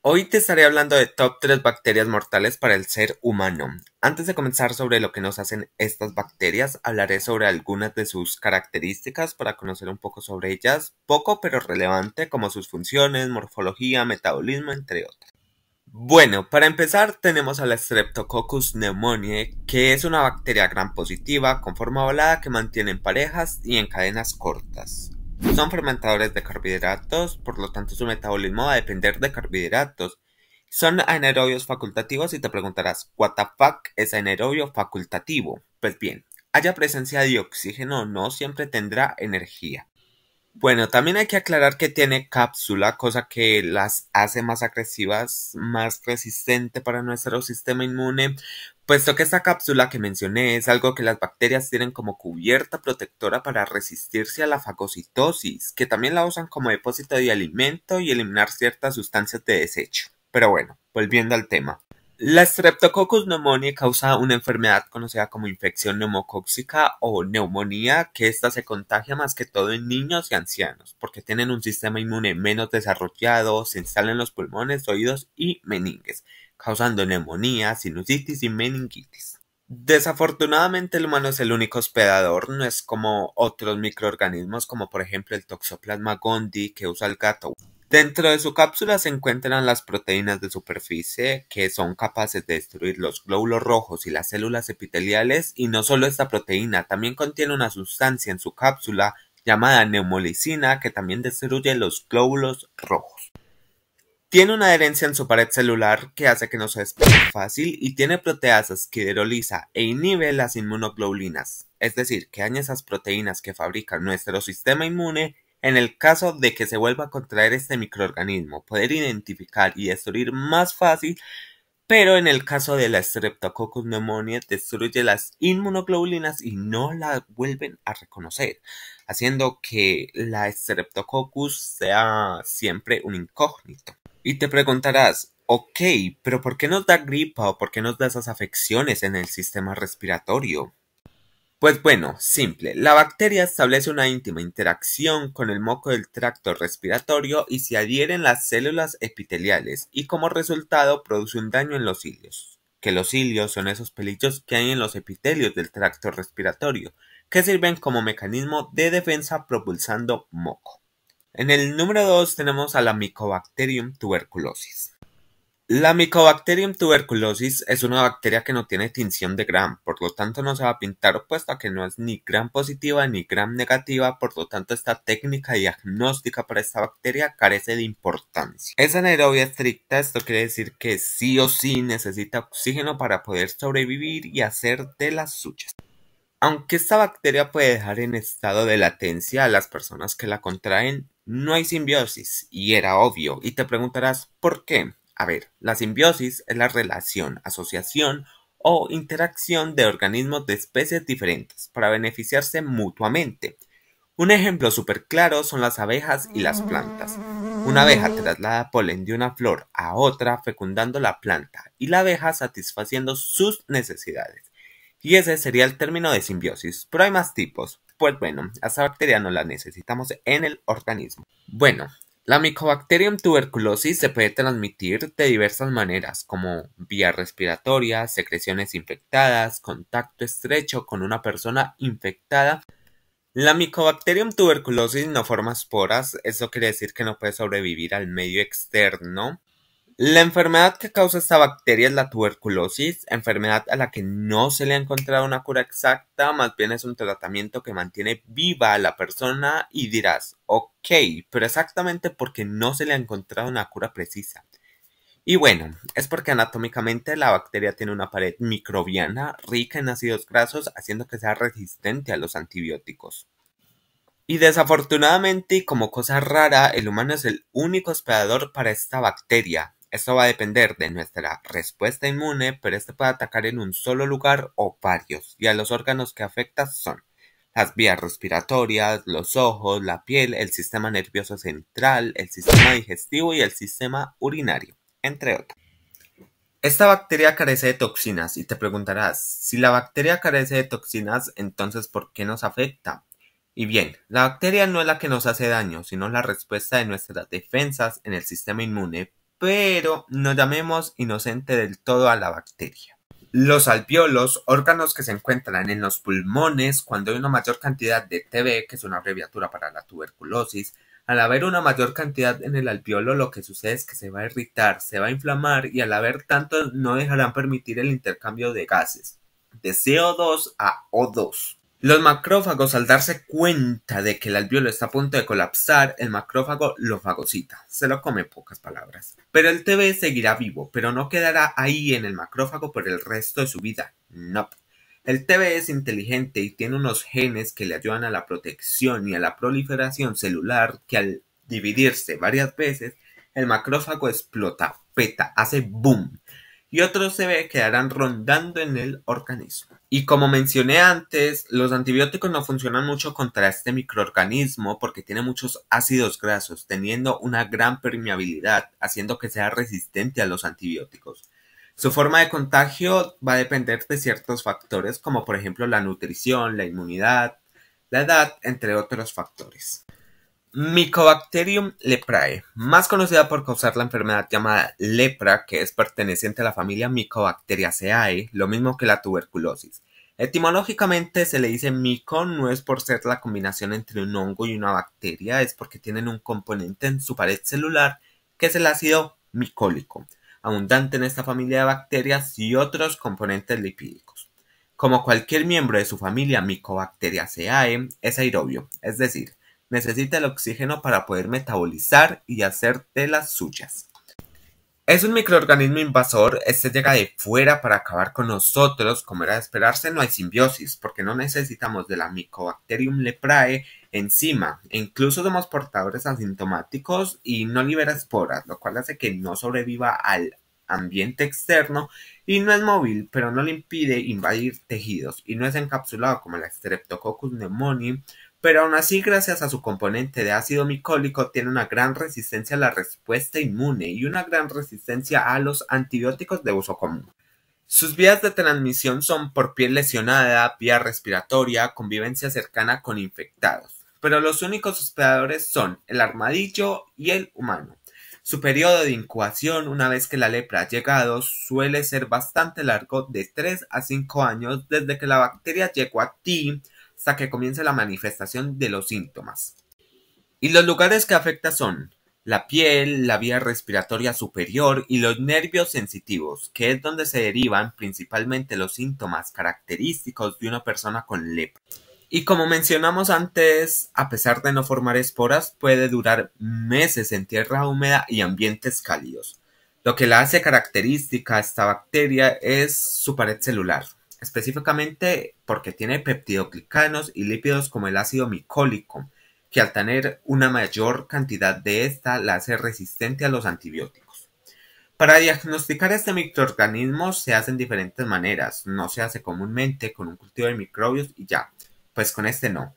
Hoy te estaré hablando de top 3 bacterias mortales para el ser humano. Antes de comenzar sobre lo que nos hacen estas bacterias, hablaré sobre algunas de sus características para conocer un poco sobre ellas, poco pero relevante como sus funciones, morfología, metabolismo, entre otras. Bueno, para empezar tenemos a la Streptococcus pneumoniae, que es una bacteria gran positiva con forma ovalada que mantiene en parejas y en cadenas cortas. Son fermentadores de carbohidratos, por lo tanto su metabolismo va a depender de carbohidratos. Son anaerobios facultativos y te preguntarás, ¿what the fuck es anaerobio facultativo? Pues bien, haya presencia de oxígeno no, siempre tendrá energía. Bueno, también hay que aclarar que tiene cápsula, cosa que las hace más agresivas, más resistente para nuestro sistema inmune, puesto que esta cápsula que mencioné es algo que las bacterias tienen como cubierta protectora para resistirse a la fagocitosis, que también la usan como depósito de alimento y eliminar ciertas sustancias de desecho. Pero bueno, volviendo al tema. La Streptococcus pneumoniae causa una enfermedad conocida como infección neumocóxica o neumonía, que esta se contagia más que todo en niños y ancianos, porque tienen un sistema inmune menos desarrollado, se instalan los pulmones, oídos y meninges, causando neumonía, sinusitis y meningitis. Desafortunadamente el humano es el único hospedador, no es como otros microorganismos como por ejemplo el Toxoplasma gondii que usa el gato. Dentro de su cápsula se encuentran las proteínas de superficie que son capaces de destruir los glóbulos rojos y las células epiteliales y no solo esta proteína, también contiene una sustancia en su cápsula llamada neumolicina que también destruye los glóbulos rojos. Tiene una adherencia en su pared celular que hace que no se despegue fácil y tiene proteasas que hidroliza e inhibe las inmunoglobulinas, es decir, que hay esas proteínas que fabrican nuestro sistema inmune en el caso de que se vuelva a contraer este microorganismo, poder identificar y destruir más fácil, pero en el caso de la Streptococcus pneumoniae destruye las inmunoglobulinas y no la vuelven a reconocer, haciendo que la Streptococcus sea siempre un incógnito. Y te preguntarás, ok, pero ¿por qué nos da gripa o por qué nos da esas afecciones en el sistema respiratorio? Pues bueno, simple. La bacteria establece una íntima interacción con el moco del tracto respiratorio y se adhieren las células epiteliales y como resultado produce un daño en los cilios. Que los cilios son esos pelillos que hay en los epitelios del tracto respiratorio, que sirven como mecanismo de defensa propulsando moco. En el número 2 tenemos a la Mycobacterium tuberculosis. La Mycobacterium tuberculosis es una bacteria que no tiene tinción de Gram, por lo tanto no se va a pintar puesto a que no es ni Gram positiva ni Gram negativa, por lo tanto esta técnica diagnóstica para esta bacteria carece de importancia. Es anaerobia estricta, esto quiere decir que sí o sí necesita oxígeno para poder sobrevivir y hacer de las suyas. Aunque esta bacteria puede dejar en estado de latencia a las personas que la contraen, no hay simbiosis, y era obvio, y te preguntarás por qué. A ver, la simbiosis es la relación, asociación o interacción de organismos de especies diferentes para beneficiarse mutuamente. Un ejemplo súper claro son las abejas y las plantas. Una abeja traslada polen de una flor a otra fecundando la planta y la abeja satisfaciendo sus necesidades. Y ese sería el término de simbiosis, pero hay más tipos. Pues bueno, a esa bacteria no la necesitamos en el organismo. Bueno, la Mycobacterium tuberculosis se puede transmitir de diversas maneras, como vía respiratoria, secreciones infectadas, contacto estrecho con una persona infectada. La Mycobacterium tuberculosis no forma esporas, eso quiere decir que no puede sobrevivir al medio externo. La enfermedad que causa esta bacteria es la tuberculosis, enfermedad a la que no se le ha encontrado una cura exacta, más bien es un tratamiento que mantiene viva a la persona y dirás, ok, pero exactamente porque no se le ha encontrado una cura precisa. Y bueno, es porque anatómicamente la bacteria tiene una pared microbiana rica en ácidos grasos, haciendo que sea resistente a los antibióticos. Y desafortunadamente, y como cosa rara, el humano es el único hospedador para esta bacteria, esto va a depender de nuestra respuesta inmune, pero este puede atacar en un solo lugar o varios, y a los órganos que afecta son las vías respiratorias, los ojos, la piel, el sistema nervioso central, el sistema digestivo y el sistema urinario, entre otros. Esta bacteria carece de toxinas y te preguntarás, si la bacteria carece de toxinas, entonces ¿por qué nos afecta? Y bien, la bacteria no es la que nos hace daño, sino la respuesta de nuestras defensas en el sistema inmune pero no llamemos inocente del todo a la bacteria. Los alveolos, órganos que se encuentran en los pulmones cuando hay una mayor cantidad de TB, que es una abreviatura para la tuberculosis, al haber una mayor cantidad en el alveolo lo que sucede es que se va a irritar, se va a inflamar y al haber tanto no dejarán permitir el intercambio de gases de CO2 a O2. Los macrófagos al darse cuenta de que el alveolo está a punto de colapsar, el macrófago lo fagocita, se lo come pocas palabras. Pero el TB seguirá vivo, pero no quedará ahí en el macrófago por el resto de su vida. No. El TB es inteligente y tiene unos genes que le ayudan a la protección y a la proliferación celular que al dividirse varias veces, el macrófago explota, peta, hace boom, y otros TB quedarán rondando en el organismo. Y como mencioné antes, los antibióticos no funcionan mucho contra este microorganismo porque tiene muchos ácidos grasos, teniendo una gran permeabilidad, haciendo que sea resistente a los antibióticos. Su forma de contagio va a depender de ciertos factores como por ejemplo la nutrición, la inmunidad, la edad, entre otros factores. Mycobacterium leprae, más conocida por causar la enfermedad llamada lepra, que es perteneciente a la familia Mycobacteriaceae, lo mismo que la tuberculosis. Etimológicamente se le dice myco, no es por ser la combinación entre un hongo y una bacteria, es porque tienen un componente en su pared celular que es el ácido micólico, abundante en esta familia de bacterias y otros componentes lipídicos. Como cualquier miembro de su familia Mycobacteriaceae, es aerobio, es decir, necesita el oxígeno para poder metabolizar y hacer de las suyas. Es un microorganismo invasor, este llega de fuera para acabar con nosotros, como era de esperarse, no hay simbiosis, porque no necesitamos de la Mycobacterium leprae encima, incluso somos portadores asintomáticos y no libera esporas, lo cual hace que no sobreviva al ambiente externo y no es móvil, pero no le impide invadir tejidos y no es encapsulado como la Streptococcus pneumoniae pero aún así gracias a su componente de ácido micólico tiene una gran resistencia a la respuesta inmune y una gran resistencia a los antibióticos de uso común. Sus vías de transmisión son por piel lesionada, vía respiratoria, convivencia cercana con infectados, pero los únicos hospedadores son el armadillo y el humano. Su periodo de incubación, una vez que la lepra ha llegado, suele ser bastante largo, de 3 a 5 años desde que la bacteria llegó a ti hasta que comience la manifestación de los síntomas. Y los lugares que afecta son la piel, la vía respiratoria superior y los nervios sensitivos, que es donde se derivan principalmente los síntomas característicos de una persona con lepra. Y como mencionamos antes, a pesar de no formar esporas, puede durar meses en tierra húmeda y ambientes cálidos. Lo que la hace característica a esta bacteria es su pared celular, específicamente porque tiene peptidoglicanos y lípidos como el ácido micólico, que al tener una mayor cantidad de esta la hace resistente a los antibióticos. Para diagnosticar este microorganismo se hacen diferentes maneras, no se hace comúnmente con un cultivo de microbios y ya, pues con este no.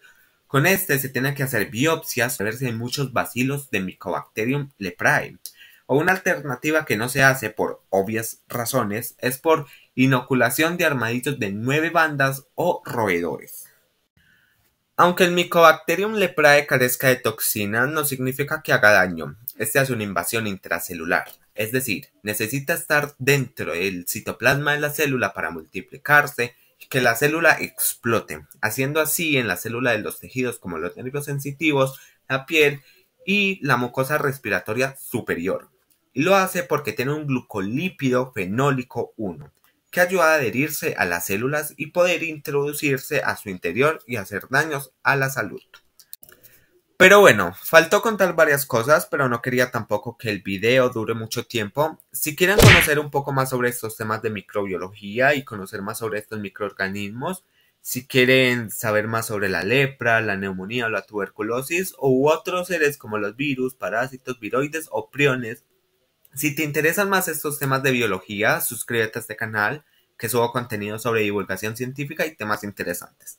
Con este se tiene que hacer biopsias para ver si hay muchos bacilos de Mycobacterium leprae. O una alternativa que no se hace por obvias razones es por inoculación de armadillos de nueve bandas o roedores. Aunque el Mycobacterium leprae carezca de toxina, no significa que haga daño. Este hace una invasión intracelular, es decir, necesita estar dentro del citoplasma de la célula para multiplicarse y que la célula explote, haciendo así en la célula de los tejidos como los nervios sensitivos, la piel y la mucosa respiratoria superior. Y lo hace porque tiene un glucolípido fenólico 1, que ayuda a adherirse a las células y poder introducirse a su interior y hacer daños a la salud. Pero bueno, faltó contar varias cosas, pero no quería tampoco que el video dure mucho tiempo. Si quieren conocer un poco más sobre estos temas de microbiología y conocer más sobre estos microorganismos, si quieren saber más sobre la lepra, la neumonía o la tuberculosis u otros seres como los virus, parásitos, viroides o priones si te interesan más estos temas de biología, suscríbete a este canal que subo contenido sobre divulgación científica y temas interesantes.